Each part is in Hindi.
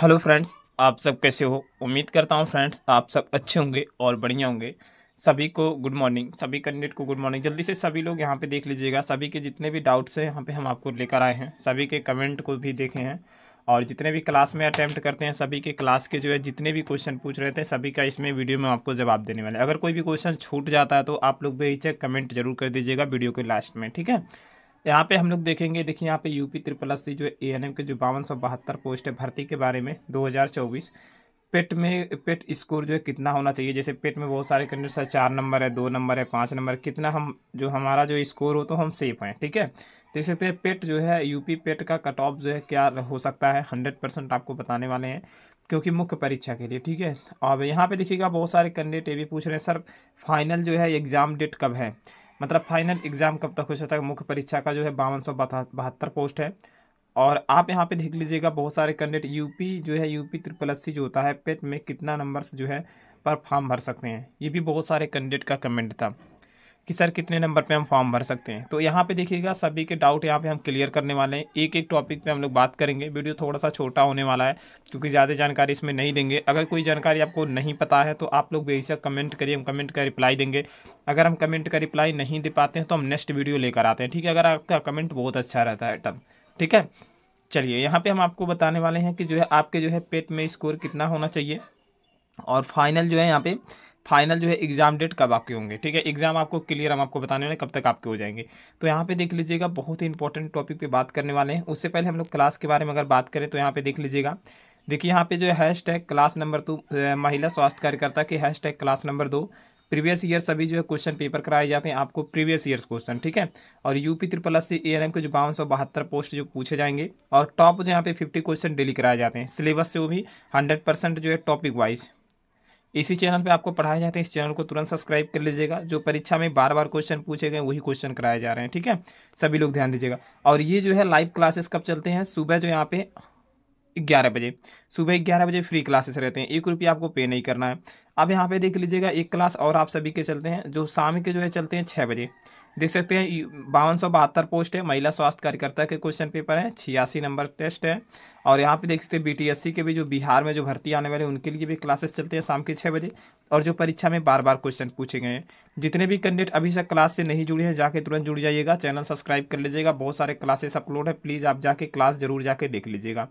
हेलो फ्रेंड्स आप सब कैसे हो उम्मीद करता हूँ फ्रेंड्स आप सब अच्छे होंगे और बढ़िया होंगे सभी को गुड मॉर्निंग सभी कैंडिडेट को गुड मॉर्निंग जल्दी से सभी लोग यहाँ पे देख लीजिएगा सभी के जितने भी डाउट्स हैं यहाँ पे हम आपको लेकर आए हैं सभी के कमेंट को भी देखे हैं और जितने भी क्लास में अटैम्प्ट करते हैं सभी के क्लास के जो है जितने भी क्वेश्चन पूछ रहे थे सभी का इसमें वीडियो में आपको जवाब देने वाले अगर कोई भी क्वेश्चन छूट जाता है तो आप लोग बेचक कमेंट जरूर कर दीजिएगा वीडियो के लास्ट में ठीक है यहाँ पे हम लोग देखेंगे देखिए यहाँ पे यूपी त्रिपल सी जो ए एन के जो बावन सौ बहत्तर पोस्ट है भर्ती के बारे में 2024 पेट में पेट स्कोर जो है कितना होना चाहिए जैसे पेट में बहुत सारे कैंडिडेट्स हैं चार नंबर है दो नंबर है पाँच नंबर कितना हम जो हमारा जो स्कोर हो तो हम सेफ हैं ठीक है देख सकते हैं पेट जो है यूपी पेट का कट ऑफ जो है क्या हो सकता है हंड्रेड परसेंट आपको बताने वाले हैं क्योंकि मुख्य परीक्षा के लिए ठीक है अब यहाँ पे देखिएगा बहुत सारे कैंडिडेट ये भी पूछ रहे हैं सर फाइनल जो है एग्ज़ाम डेट कब है मतलब फाइनल एग्ज़ाम कब तक हो सकता है मुख्य परीक्षा का जो है बावन सौ बहत्तर पोस्ट है और आप यहाँ पे देख लीजिएगा बहुत सारे कैंडिडेट यूपी जो है यूपी ट्रिपल एस जो होता है पेट में कितना नंबर से जो है पर फॉर्म भर सकते हैं ये भी बहुत सारे कैंडिडेट का कमेंट था कि सर कितने नंबर पे हम फॉर्म भर सकते हैं तो यहाँ पे देखिएगा सभी के डाउट यहाँ पे हम क्लियर करने वाले हैं एक एक टॉपिक पे हम लोग बात करेंगे वीडियो थोड़ा सा छोटा होने वाला है क्योंकि ज़्यादा जानकारी इसमें नहीं देंगे अगर कोई जानकारी आपको नहीं पता है तो आप लोग बेशक कमेंट करिए हम कमेंट का रिप्लाई देंगे अगर हम कमेंट का रिप्लाई नहीं दे पाते हैं तो हम नेक्स्ट वीडियो लेकर आते हैं ठीक है अगर आपका कमेंट बहुत अच्छा रहता है तब ठीक है चलिए यहाँ पर हम आपको बताने वाले हैं कि जो है आपके जो है पेट में स्कोर कितना होना चाहिए और फाइनल जो है यहाँ पे फाइनल जो है एग्ज़ाम डेट कब आपके होंगे ठीक है एग्ज़ाम आपको क्लियर हम आपको बताने वाले कब तक आपके हो जाएंगे तो यहाँ पे देख लीजिएगा बहुत ही इंपॉर्टेंट टॉपिक पे बात करने वाले हैं उससे पहले हम लोग क्लास के बारे में अगर बात करें तो यहाँ पे देख लीजिएगा देखिए यहाँ पे जो है hashtag class number two महिला स्वास्थ्य कार्यकर्ता की हैश टैग क्लास नंबर दो प्रीवियस ईयर सभी जो है क्वेश्चन पेपर कराए जाते हैं आपको प्रीवियस ईयर क्वेश्चन ठीक है और UP triple S C A N M के जो बावन सौ बहत्तर पोस्ट जो पूछे जाएंगे और टॉप जो यहाँ पे फिफ्टी क्वेश्चन डेली कराए जाते हैं सिलेबस से वो भी हंड्रेड परसेंट जो है टॉपिक वाइज इसी चैनल पे आपको पढ़ाए जाते हैं इस चैनल को तुरंत सब्सक्राइब कर लीजिएगा जो परीक्षा में बार बार क्वेश्चन पूछे गए वही क्वेश्चन कराए जा रहे हैं ठीक है सभी लोग ध्यान दीजिएगा और ये जो है लाइव क्लासेस कब चलते हैं सुबह जो यहाँ पे ग्यारह बजे सुबह ग्यारह बजे फ्री क्लासेस रहते हैं एक रुपया आपको पे नहीं करना है अब यहाँ पे देख लीजिएगा एक क्लास और आप सभी के चलते हैं जो शाम के जो है चलते हैं छः बजे देख सकते हैं बावन सौ बहत्तर पोस्ट है महिला स्वास्थ्य कार्यकर्ता के क्वेश्चन पेपर है छियासी नंबर टेस्ट है और यहाँ पे देख सकते हैं बीटीएससी के भी जो बिहार में जो भर्ती आने वाले उनके लिए भी क्लासेस चलते हैं शाम के छः बजे और जो परीक्षा में बार बार क्वेश्चन पूछे गए हैं जितने भी कैंडिडेट अभी तक क्लास से नहीं जुड़े हैं जाके तुरंत जुड़ जाइएगा चैनल सब्सक्राइब कर लीजिएगा बहुत सारे क्लासेस अपलोड है प्लीज़ आप जाके क्लास जरूर जाके देख लीजिएगा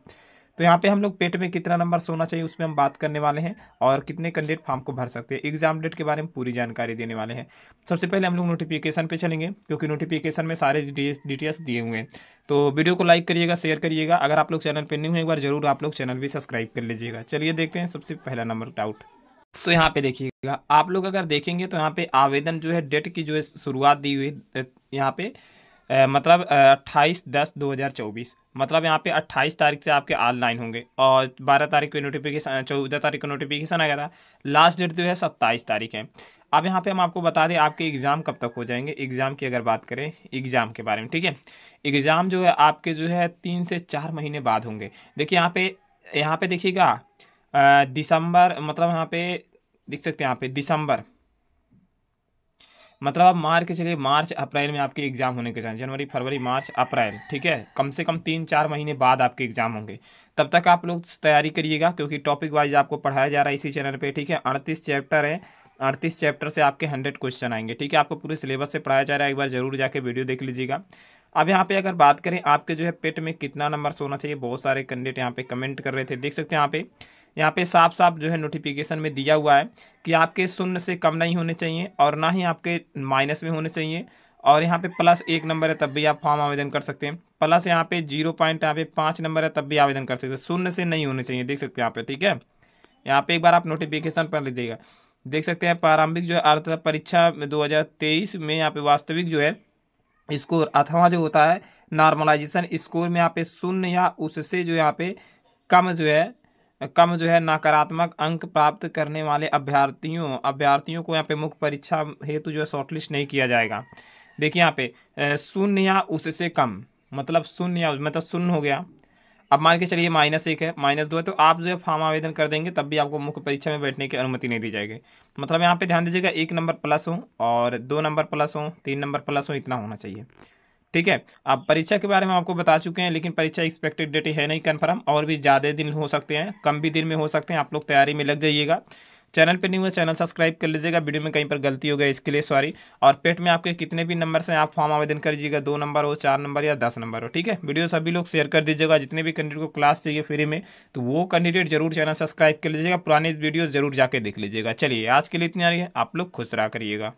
तो यहाँ पे हम लोग पेट में कितना नंबर सोना चाहिए उसमें हम बात करने वाले हैं और कितने कैंडिडेट फॉर्म को भर सकते हैं एग्जाम डेट के बारे में पूरी जानकारी देने वाले हैं सबसे पहले हम लोग नोटिफिकेशन पे चलेंगे क्योंकि नोटिफिकेशन में सारे डिटेल्स दिए हुए हैं तो वीडियो को लाइक करिएगा शेयर करिएगा अगर आप लोग चैनल पर नहीं हुए एक बार जरूर आप लोग चैनल भी सब्सक्राइब कर लीजिएगा चलिए देखते हैं सबसे पहला नंबर डाउट तो यहाँ पे देखिएगा आप लोग अगर देखेंगे तो यहाँ पे आवेदन जो है डेट की जो है शुरुआत दी हुई यहाँ पे मतलब अट्ठाईस दस दो हज़ार चौबीस मतलब यहाँ पे 28 तारीख से आपके ऑनलाइन होंगे और 12 तारीख को नोटिफिकेशन चौदह तारीख को नोटिफिकेशन आ गया था लास्ट डेट जो है सत्ताईस तारीख है अब यहाँ पे हम आपको बता दें आपके एग्ज़ाम कब तक हो जाएंगे एग्ज़ाम की अगर बात करें एग्ज़ाम के बारे में ठीक है एग्ज़ाम जो है आपके जो है तीन से चार महीने बाद होंगे देखिए यहाँ पे यहाँ पे देखिएगा दिसंबर मतलब यहाँ पे देख सकते हैं यहाँ पे दिसंबर मतलब आप मार के चलिए मार्च अप्रैल में आपके एग्ज़ाम होने के चाहिए जनवरी फरवरी मार्च अप्रैल ठीक है कम से कम तीन चार महीने बाद आपके एग्ज़ाम होंगे तब तक आप लोग तैयारी करिएगा क्योंकि टॉपिक वाइज आपको पढ़ाया जा रहा है इसी चैनल पर ठीक है अड़तीस चैप्टर है अड़तीस चैप्टर से आपके हंड्रेड क्वेश्चन आएंगे ठीक है आपको पूरे सिलेबस से पढ़ाया जा रहा है एक बार ज़रूर जाके वीडियो देख लीजिएगा अब यहाँ पे अगर बात करें आपके जो है पेट में कितना नंबर होना चाहिए बहुत सारे कैंडिडेट यहाँ पे कमेंट कर रहे थे देख सकते हैं यहाँ पे यहाँ पे साफ साफ जो है नोटिफिकेशन में दिया हुआ है कि आपके शून्य से कम नहीं होने चाहिए और ना ही आपके माइनस में होने चाहिए और यहाँ पे प्लस एक नंबर है तब भी आप फॉर्म आवेदन कर सकते हैं प्लस यहाँ पे जीरो पॉइंट यहाँ पे पाँच नंबर है तब भी आवेदन कर सकते हैं शून्य से नहीं होने चाहिए देख सकते हैं यहाँ पे ठीक है यहाँ पे एक बार आप नोटिफिकेशन पढ़ लीजिएगा देख सकते हैं प्रारंभिक जो है अर्थ परीक्षा दो हज़ार तेईस में यहाँ पे वास्तविक जो है स्कोर अथवा जो होता है नॉर्मलाइजेशन स्कोर में यहाँ पे शून्य या उससे जो यहाँ पे कम जो है कम जो है नकारात्मक अंक प्राप्त करने वाले अभ्यर्थियों अभ्यर्थियों को यहाँ पे मुख्य परीक्षा हेतु जो है शॉर्टलिस्ट नहीं किया जाएगा देखिए यहाँ पे शून्य या उससे कम मतलब शून्य या मतलब शून्य हो गया अब मान के चलिए माइनस एक है माइनस दो है तो आप जो है फॉर्म आवेदन कर देंगे तब भी आपको मुख्य परीक्षा में बैठने की अनुमति नहीं दी जाएगी मतलब यहाँ पे ध्यान दीजिएगा एक नंबर प्लस हो और दो नंबर प्लस हो तीन नंबर प्लस हो इतना होना चाहिए ठीक है अब परीक्षा के बारे में आपको बता चुके हैं लेकिन परीक्षा एक्सपेक्टेड डेट है नहीं कन्फर्म और भी ज़्यादा दिन हो सकते हैं कम भी दिन में हो सकते हैं आप लोग तैयारी में लग जाइएगा चैनल पे नहीं हुआ चैनल सब्सक्राइब कर लीजिएगा वीडियो में कहीं पर गलती हो गई इसके लिए सॉरी और पेट में आपके कितने भी नंबर से आप फॉर्म आवेदन करिएगा दो नंबर हो चार नंबर या दस नंबर हो ठीक है वीडियो सभी लोग शेयर कर दीजिएगा जितने भी कैंडिडेट को क्लास चाहिए फ्री में तो वो कैंडिडेट जरूर चैनल सब्सक्राइब कर लीजिएगा पुरानी वीडियो जरूर जाकर देख लीजिएगा चलिए आज के लिए इतनी आ रही है आप लोग खुश रहा करिएगा